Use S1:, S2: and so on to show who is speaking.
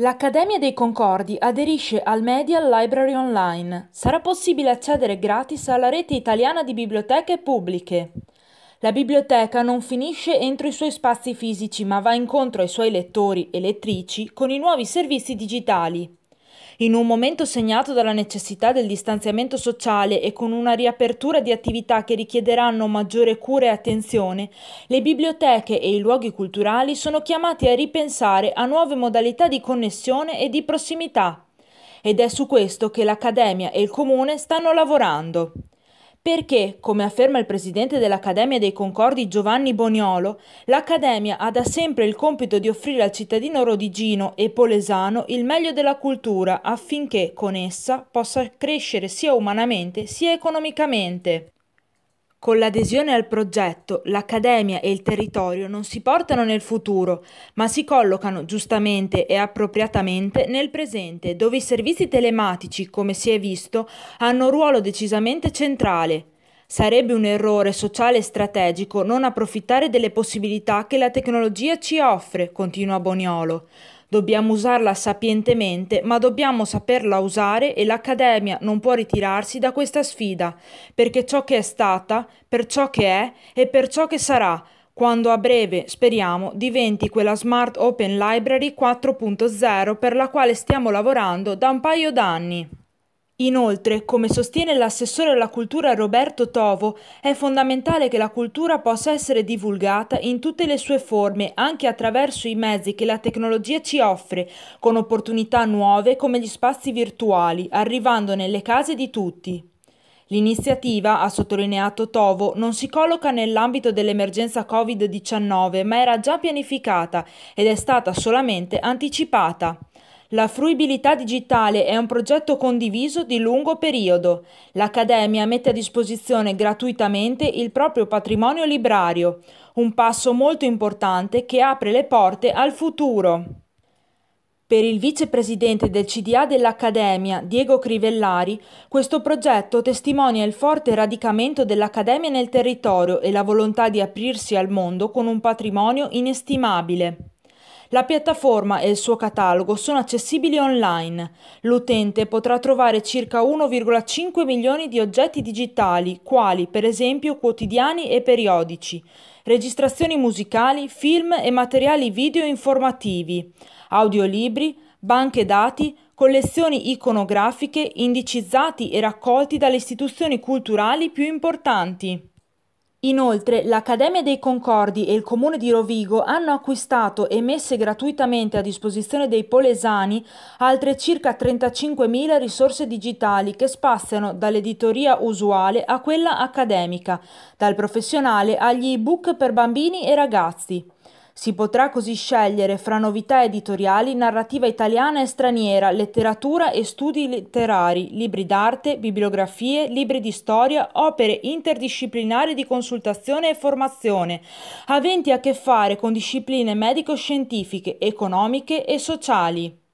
S1: L'Accademia dei Concordi aderisce al Media Library Online. Sarà possibile accedere gratis alla rete italiana di biblioteche pubbliche. La biblioteca non finisce entro i suoi spazi fisici, ma va incontro ai suoi lettori e lettrici con i nuovi servizi digitali. In un momento segnato dalla necessità del distanziamento sociale e con una riapertura di attività che richiederanno maggiore cura e attenzione, le biblioteche e i luoghi culturali sono chiamati a ripensare a nuove modalità di connessione e di prossimità. Ed è su questo che l'Accademia e il Comune stanno lavorando perché, come afferma il presidente dell'Accademia dei Concordi Giovanni Boniolo, l'Accademia ha da sempre il compito di offrire al cittadino rodigino e polesano il meglio della cultura affinché con essa possa crescere sia umanamente sia economicamente. Con l'adesione al progetto, l'Accademia e il territorio non si portano nel futuro, ma si collocano giustamente e appropriatamente nel presente, dove i servizi telematici, come si è visto, hanno un ruolo decisamente centrale. Sarebbe un errore sociale e strategico non approfittare delle possibilità che la tecnologia ci offre, continua Boniolo. Dobbiamo usarla sapientemente, ma dobbiamo saperla usare e l'Accademia non può ritirarsi da questa sfida, perché ciò che è stata, per ciò che è e per ciò che sarà, quando a breve, speriamo, diventi quella Smart Open Library 4.0 per la quale stiamo lavorando da un paio d'anni. Inoltre, come sostiene l'assessore alla cultura Roberto Tovo, è fondamentale che la cultura possa essere divulgata in tutte le sue forme, anche attraverso i mezzi che la tecnologia ci offre, con opportunità nuove come gli spazi virtuali, arrivando nelle case di tutti. L'iniziativa, ha sottolineato Tovo, non si colloca nell'ambito dell'emergenza Covid-19, ma era già pianificata ed è stata solamente anticipata. La fruibilità digitale è un progetto condiviso di lungo periodo. L'Accademia mette a disposizione gratuitamente il proprio patrimonio librario, un passo molto importante che apre le porte al futuro. Per il vicepresidente del CDA dell'Accademia, Diego Crivellari, questo progetto testimonia il forte radicamento dell'Accademia nel territorio e la volontà di aprirsi al mondo con un patrimonio inestimabile. La piattaforma e il suo catalogo sono accessibili online. L'utente potrà trovare circa 1,5 milioni di oggetti digitali, quali per esempio quotidiani e periodici, registrazioni musicali, film e materiali video informativi, audiolibri, banche dati, collezioni iconografiche indicizzati e raccolti dalle istituzioni culturali più importanti. Inoltre, l'Accademia dei Concordi e il Comune di Rovigo hanno acquistato e messe gratuitamente a disposizione dei polesani altre circa 35.000 risorse digitali che spaziano dall'editoria usuale a quella accademica, dal professionale agli ebook per bambini e ragazzi. Si potrà così scegliere fra novità editoriali, narrativa italiana e straniera, letteratura e studi letterari, libri d'arte, bibliografie, libri di storia, opere interdisciplinari di consultazione e formazione, aventi a che fare con discipline medico-scientifiche, economiche e sociali.